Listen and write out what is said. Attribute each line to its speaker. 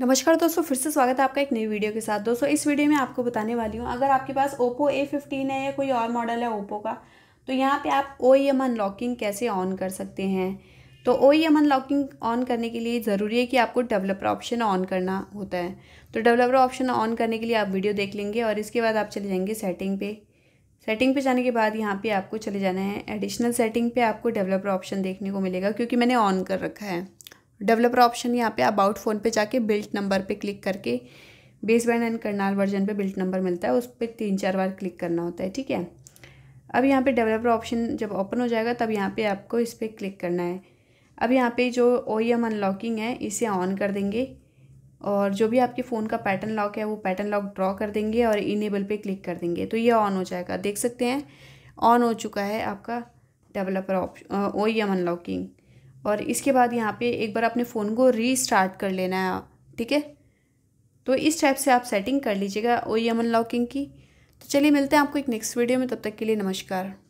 Speaker 1: नमस्कार दोस्तों फिर से स्वागत है आपका एक नई वीडियो के साथ दोस्तों इस वीडियो में आपको बताने वाली हूँ अगर आपके पास ओप्पो ए फिफ्टीन है या कोई और मॉडल है ओप्पो का तो यहाँ पे आप ओ ई एम अनलॉकिंग कैसे ऑन कर सकते हैं तो O E M unlocking on करने के लिए ज़रूरी है कि आपको डेवलपर ऑप्शन ऑन करना होता है तो डेवलपर ऑप्शन ऑन करने के लिए आप वीडियो देख लेंगे और इसके बाद आप चले जाएंगे सेटिंग पे सेटिंग पे जाने के बाद यहाँ पे आपको चले जाना है एडिशनल सेटिंग पे आपको डेवलपर ऑप्शन देखने को मिलेगा क्योंकि मैंने ऑन कर रखा है डेवलपर ऑप्शन यहाँ पे अबाउट फ़ोन पे जाके बिल्ट नंबर पे क्लिक करके baseband and kernel version पे बिल्ट नंबर मिलता है उस पर तीन चार बार क्लिक करना होता है ठीक है अब यहाँ पे डेवलपर ऑप्शन जब ओपन हो जाएगा तब यहाँ पे आपको इस पर क्लिक करना है अब यहाँ पे जो ओ अनलॉकिंग e है इसे ऑन कर देंगे और जो भी आपके फ़ोन का पैटर्न लॉक है वो पैटर्न लॉक ड्रॉ कर देंगे और इनेबल पे क्लिक कर देंगे तो ये ऑन हो जाएगा देख सकते हैं ऑन हो चुका है आपका डेवलपर ऑप्शन ओ अनलॉकिंग और इसके बाद यहाँ पे एक बार अपने फ़ोन को रीस्टार्ट कर लेना है ठीक है तो इस टाइप से आप सेटिंग कर लीजिएगा ओ ई एम अनलॉकिंग की तो चलिए मिलते हैं आपको एक नेक्स्ट वीडियो में तब तक के लिए नमस्कार